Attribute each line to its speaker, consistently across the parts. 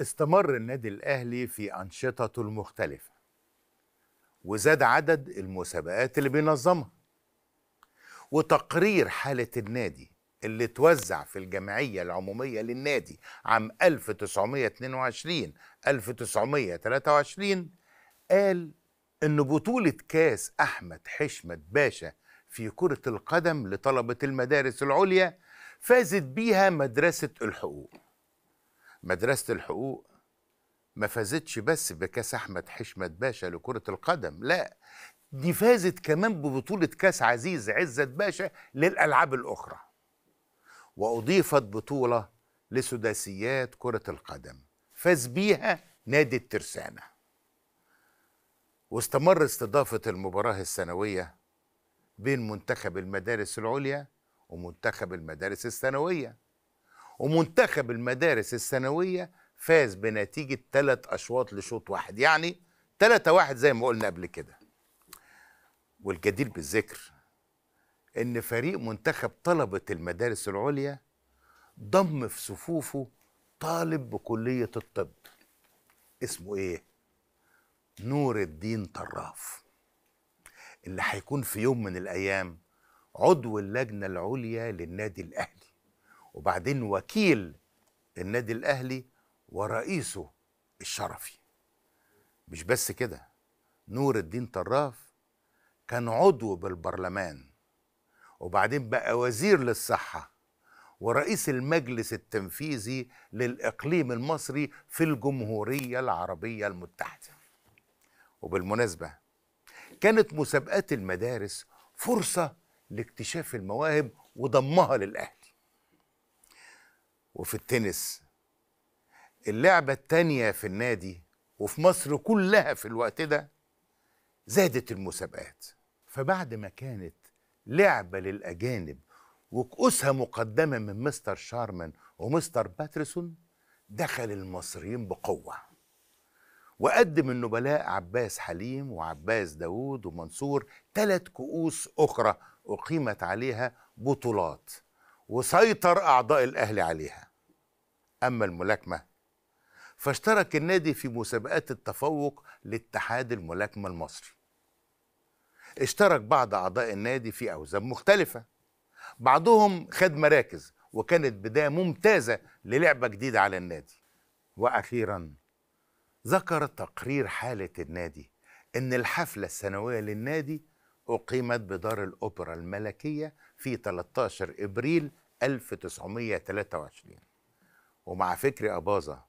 Speaker 1: استمر النادي الأهلي في أنشطته المختلفة وزاد عدد المسابقات اللي بينظمها وتقرير حالة النادي اللي توزع في الجمعية العمومية للنادي عام 1922 1923 قال إن بطولة كاس أحمد حشمت باشا في كرة القدم لطلبة المدارس العليا فازت بيها مدرسة الحقوق مدرسة الحقوق ما فازتش بس بكاس أحمد حشمت باشا لكرة القدم لا دي فازت كمان ببطولة كاس عزيز عزت باشا للألعاب الأخرى وأضيفت بطولة لسداسيات كرة القدم فاز بيها نادي الترسانة واستمر استضافة المباراة السنوية بين منتخب المدارس العليا ومنتخب المدارس الثانويه ومنتخب المدارس الثانوية فاز بنتيجة ثلاث أشواط لشوط واحد يعني ثلاثة واحد زي ما قلنا قبل كده والجدير بالذكر إن فريق منتخب طلبة المدارس العليا ضم في صفوفه طالب بكلية الطب اسمه إيه؟ نور الدين طراف اللي هيكون في يوم من الأيام عضو اللجنة العليا للنادي الأهلي وبعدين وكيل النادي الاهلي ورئيسه الشرفي مش بس كده نور الدين طراف كان عضو بالبرلمان وبعدين بقى وزير للصحه ورئيس المجلس التنفيذي للإقليم المصري في الجمهورية العربية المتحدة وبالمناسبة كانت مسابقات المدارس فرصة لاكتشاف المواهب وضمها للأهل وفي التنس اللعبة التانية في النادي وفي مصر كلها في الوقت ده زادت المسابقات فبعد ما كانت لعبة للأجانب وكؤوسها مقدمة من مستر شارمان ومستر باترسون دخل المصريين بقوة وقدم النبلاء عباس حليم وعباس داوود ومنصور ثلاث كؤوس أخرى أقيمت عليها بطولات وسيطر أعضاء الأهلي عليها أما الملاكمة فاشترك النادي في مسابقات التفوق لاتحاد الملاكمة المصري اشترك بعض أعضاء النادي في أوزان مختلفة بعضهم خد مراكز وكانت بداية ممتازة للعبة جديدة على النادي وأخيرا ذكر تقرير حالة النادي إن الحفلة السنوية للنادي أقيمت بدار الأوبرا الملكية في 13 إبريل 1923 ومع فكري أباظة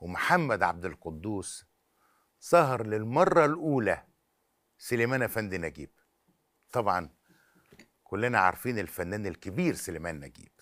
Speaker 1: ومحمد عبد القدوس سهر للمرة الأولى سليمان أفندي نجيب طبعا كلنا عارفين الفنان الكبير سليمان نجيب